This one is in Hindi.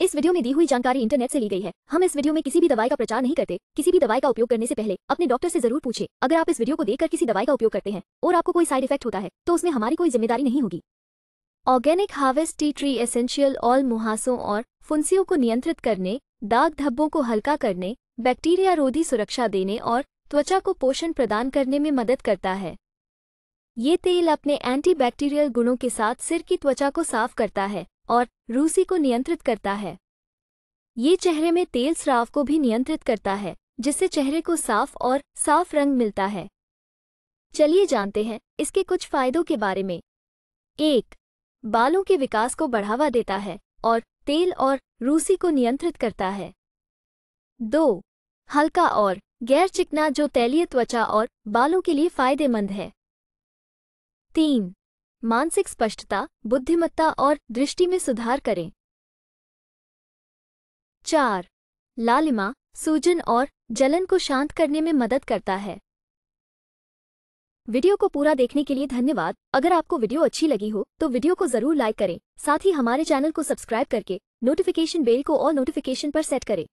इस वीडियो में दी हुई जानकारी इंटरनेट से ली गई है हम इस वीडियो में किसी भी दवाई का प्रचार नहीं करते किसी भी दवाई का उपयोग करने से पहले अपने डॉक्टर से जरूर पूछे अगर आप इस वीडियो को देखकर किसी दवाई का उपयोग करते हैं और आपको कोई साइड इफेक्ट होता है तो उसमें हमारी कोई जिम्मेदारी नहीं होगी organic harvest tea tree essential oil मुहासों और फुंसियों को नियंत्रित करने दाग धब्बों को हल्का करने बैक्टीरिया रोधी सुरक्षा देने और त्वचा को पोषण प्रदान करने में मदद करता है ये तेल अपने एंटीबैक्टीरियल गुणों के साथ सिर की त्वचा को साफ करता है और रूसी को नियंत्रित करता है ये चेहरे में तेल स्राव को भी नियंत्रित करता है जिससे चेहरे को साफ और साफ रंग मिलता है चलिए जानते हैं इसके कुछ फायदों के बारे में एक बालों के विकास को बढ़ावा देता है और तेल और रूसी को नियंत्रित करता है दो हल्का और गैर चिकना जो तैलीय त्वचा और बालों के लिए फायदेमंद है तीन मानसिक स्पष्टता बुद्धिमत्ता और दृष्टि में सुधार करें चार लालिमा सूजन और जलन को शांत करने में मदद करता है वीडियो को पूरा देखने के लिए धन्यवाद अगर आपको वीडियो अच्छी लगी हो तो वीडियो को जरूर लाइक करें साथ ही हमारे चैनल को सब्सक्राइब करके नोटिफिकेशन बेल को और नोटिफिकेशन पर सेट करें